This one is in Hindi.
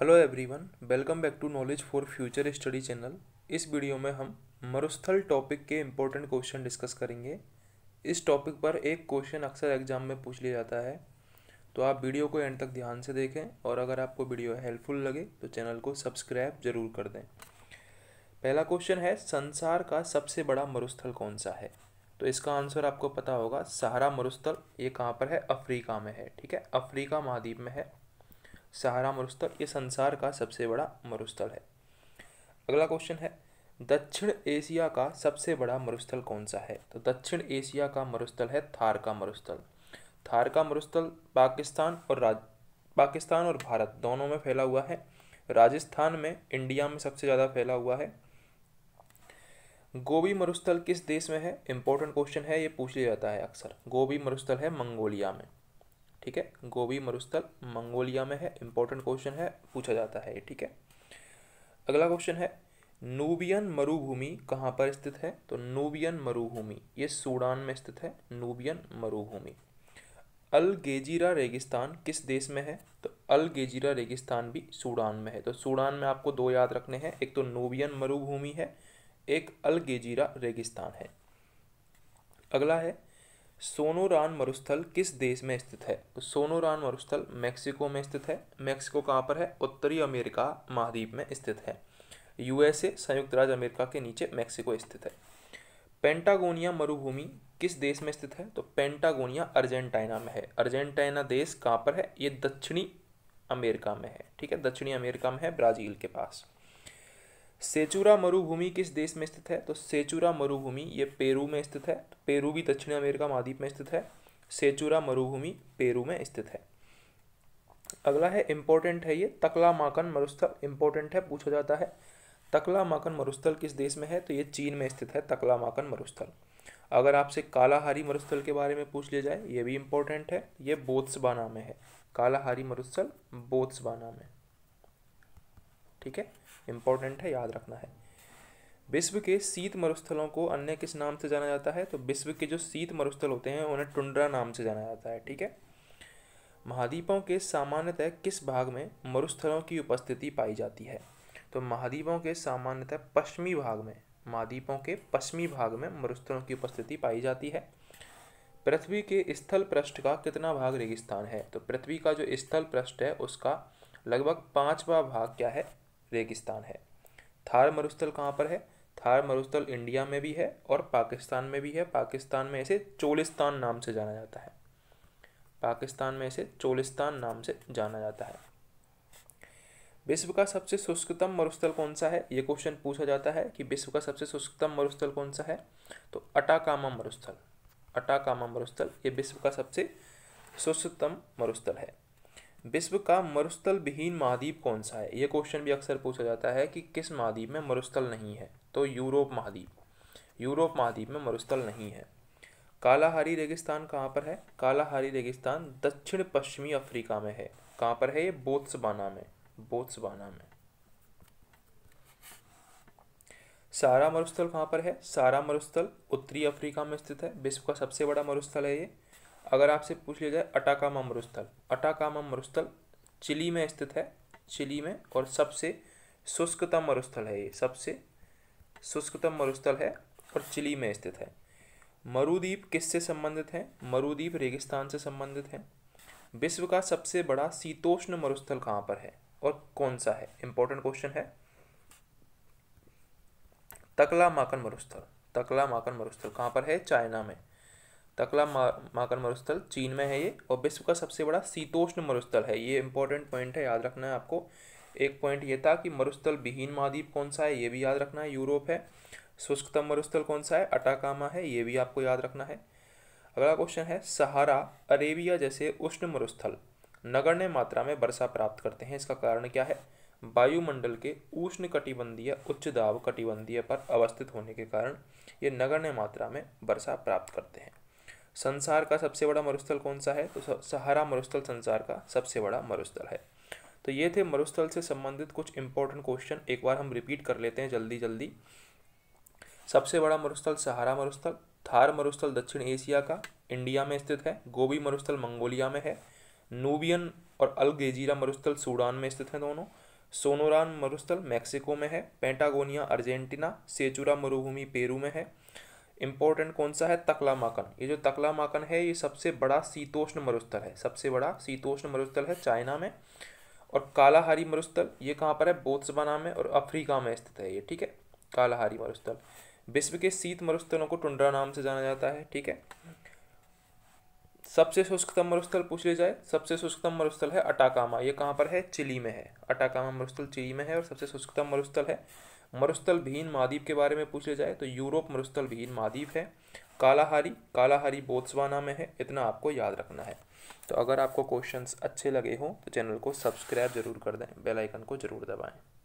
hello everyone welcome back to knowledge for future study channel इस वीडियो में हम मरुस्थल टॉपिक के इम्पोर्टेंट क्वेश्चन डिस्कस करेंगे इस टॉपिक पर एक क्वेश्चन अक्सर एग्जाम में पूछ लिया जाता है तो आप वीडियो को एंड तक ध्यान से देखें और अगर आपको वीडियो हेल्पफुल लगे तो चैनल को सब्सक्राइब जरूर कर दें पहला क्वेश्चन है संसार का सबसे बड़ा मरुस्थल कौन सा है तो इसका आंसर आपको पता होगा सहारा मरुस्थल ये कहाँ पर है अफ्रीका में है ठीक है अफ्रीका महाद्वीप में है सहारा मरुस्थल ये संसार का सबसे बड़ा मरुस्थल है अगला क्वेश्चन है दक्षिण एशिया का सबसे बड़ा मरुस्थल कौन सा है तो दक्षिण एशिया का मरुस्थल है थार का मरुस्थल थार का मरुस्थल पाकिस्तान और राज पाकिस्तान और भारत दोनों में फैला हुआ है राजस्थान में इंडिया में सबसे ज़्यादा फैला हुआ है गोभी मरुस्थल किस देश में है इंपॉर्टेंट क्वेश्चन है ये पूछ लिया जाता है अक्सर गोभी मरुस्थल है मंगोलिया में ठीक है गोभी मरुस्थल मंगोलिया में है इंपॉर्टेंट क्वेश्चन है पूछा जाता है ठीक है अगला क्वेश्चन है नूबियन मरुभूमि कहाँ पर स्थित है तो नूबियन मरुभूमि ये सूडान में स्थित है नूबियन मरुभूमि अल गेजीरा रेगिस्तान किस देश में है तो अल गेजीरा रेगिस्तान भी सूडान में है तो सूडान में आपको दो याद रखने हैं एक तो नूबियन मरुभूमि है एक अल गेजीरा रेगिस्तान है अगला है सोनोरान मरुस्थल किस देश में स्थित है तो सोनोरान मरुस्थल मेक्सिको में स्थित है मेक्सिको कहाँ पर है उत्तरी अमेरिका महाद्वीप में स्थित है यूएसए संयुक्त राज्य अमेरिका के नीचे मेक्सिको स्थित है पेंटागोनिया मरुभूमि किस देश में स्थित है तो पेंटागोनिया अर्जेंटाइना में है अर्जेंटाइना देश कहाँ पर है ये दक्षिणी अमेरिका में है ठीक है दक्षिणी अमेरिका में है ब्राज़ील के पास सेचूरा मरुभूमि किस देश में स्थित है तो सेचूरा मरुभूमि ये पेरू में स्थित है पेरू भी दक्षिण अमेरिका महाद्वीप में स्थित है सेचूरा मरुभूमि पेरू में स्थित है अगला है इम्पोर्टेंट है ये तकला माकन मरुस्थल इम्पोर्टेंट है पूछा जाता है तकला माकन मरुस्थल किस देश में है तो ये चीन में स्थित है तकला माकन मरुस्थल अगर आपसे कालाहारी मरुस्थल के बारे में पूछ लिया जाए ये भी इम्पोर्टेंट है ये बोत्सबाना में है कालाहारी मरुस्थल बोत्सबाना में ठीक है इंपॉर्टेंट है याद रखना है विश्व के शीत मरुस्थलों को अन्य किस नाम से जाना जाता है तो विश्व के जो शीत मरुस्थल होते हैं उन्हें टुंड्रा नाम से जाना जाता है ठीक है महाद्वीपों के सामान्यतः किस भाग में मरुस्थलों की उपस्थिति पाई जाती है तो महाद्वीपों के सामान्यतः पश्चिमी भाग में महाद्वीपों के पश्चिमी भाग में मरुस्थलों की उपस्थिति पाई जाती है पृथ्वी के स्थल पृष्ठ का कितना भाग रेगिस्तान है तो पृथ्वी का जो स्थल पृष्ठ है उसका लगभग पाँचवा भाग क्या है रेगिस्तान है थार मरुस्थल कहाँ पर है थार मरुस्थल इंडिया में भी है और पाकिस्तान में भी है पाकिस्तान में इसे चोलिस्तान नाम से जाना जाता है पाकिस्तान में इसे चोलिस्तान नाम से जाना जाता है विश्व का सबसे शुष्कतम मरुस्थल कौन सा है ये क्वेश्चन पूछा जाता है कि विश्व का सबसे शुष्कतम मरुस्थल कौन सा है तो अटाकामा मरुस्थल अटाकामा मरुस्थल ये विश्व का सबसे शुष्कतम मरुस्थल है विश्व का मरुस्थल विहीन महाद्वीप कौन सा है ये क्वेश्चन भी अक्सर पूछा जाता है कि किस महाद्वीप में मरुस्थल नहीं है तो यूरोप महाद्वीप यूरोप महाद्वीप में मरुस्थल नहीं है कालाहारी रेगिस्तान कहाँ पर है कालाहारी रेगिस्तान दक्षिण पश्चिमी अफ्रीका में है कहाँ पर है ये बोत्सबाना में बोत्सबाना में सारा मरुस्थल कहाँ पर है सारा मरुस्थल उत्तरी अफ्रीका में स्थित है विश्व का सबसे बड़ा मरुस्थल है ये अगर आपसे पूछ लिया जाए अटाकामा मरुस्थल अटाकामा मरुस्थल चिली में स्थित है चिली में और सबसे शुष्कतम मरुस्थल है ये सबसे शुष्कतम मरुस्थल है और चिली में स्थित है मरुद्वीप किससे संबंधित है मरुद्वीप रेगिस्तान से संबंधित है विश्व का सबसे बड़ा शीतोष्ण मरुस्थल कहाँ पर है और कौन सा है इंपॉर्टेंट क्वेश्चन है तकला माकन मरुस्थल तकला माकन मरुस्थल कहाँ पर है चाइना में तकला मा, माकर मरुस्थल चीन में है ये और विश्व का सबसे बड़ा शीतोष्ण मरुस्थल है ये इंपॉर्टेंट पॉइंट है याद रखना है आपको एक पॉइंट ये था कि मरुस्थल विहीन महाद्वीप कौन सा है ये भी याद रखना है यूरोप है शुष्कतम मरुस्थल कौन सा है अटाकामा है ये भी आपको याद रखना है अगला क्वेश्चन है सहारा अरेबिया जैसे उष्ण मरुस्थल नगण्य मात्रा में वर्षा प्राप्त करते हैं इसका कारण क्या है वायुमंडल के उष्ण कटिबंधीय उच्च दाब कटिबंधीय पर अवस्थित होने के कारण ये नगण्य मात्रा में वर्षा प्राप्त करते हैं संसार का सबसे बड़ा मरुस्थल कौन सा है तो सहारा मरुस्थल संसार का सबसे बड़ा मरुस्थल है तो ये थे मरुस्थल से संबंधित कुछ इंपॉर्टेंट क्वेश्चन एक बार हम रिपीट कर लेते हैं जल्दी जल्दी सबसे बड़ा मरुस्थल सहारा मरुस्थल थार मरुस्थल दक्षिण एशिया का इंडिया में स्थित है गोबी मरुस्थल मंगोलिया में है नूबियन और अलगेजीरा मरुस्थल सूडान में स्थित है दोनों सोनोरान मरुस्थल मैक्सिको में है पेंटागोनिया अर्जेंटीना सेचुरा मरुभूमि पेरू में है इम्पोर्टेंट कौन सा है तकला माकन ये जो तकला माकन है ये सबसे बड़ा शीतोष्ण मरुस्थल है सबसे बड़ा शीतोष्ण मरुस्थल है चाइना में और कालाहारी मरुस्थल ये कहाँ पर है बोत्सवाना में और अफ्रीका में स्थित है ये ठीक है कालाहारी मरुस्थल विश्व के शीत मरुस्थलों को टुंड्रा नाम से जाना जाता है ठीक है सबसे शुष्कतम मरुस्थल पूछ लिया जाए सबसे शुष्कतम मरुस्थल है अटाकामा ये कहाँ पर है चिली में है अटाकामा मरुस्थल चिली में है और सबसे शुष्कतम मरुस्थल है मरुस्थल भीन महाद्वीप के बारे में पूछे जाए तो यूरोप मरुस्थल भीन महाद्वीप है कालाहारी कालाहारी बोत्सवाना में है इतना आपको याद रखना है तो अगर आपको क्वेश्चंस अच्छे लगे हों तो चैनल को सब्सक्राइब जरूर कर दें बेल आइकन को जरूर दबाएं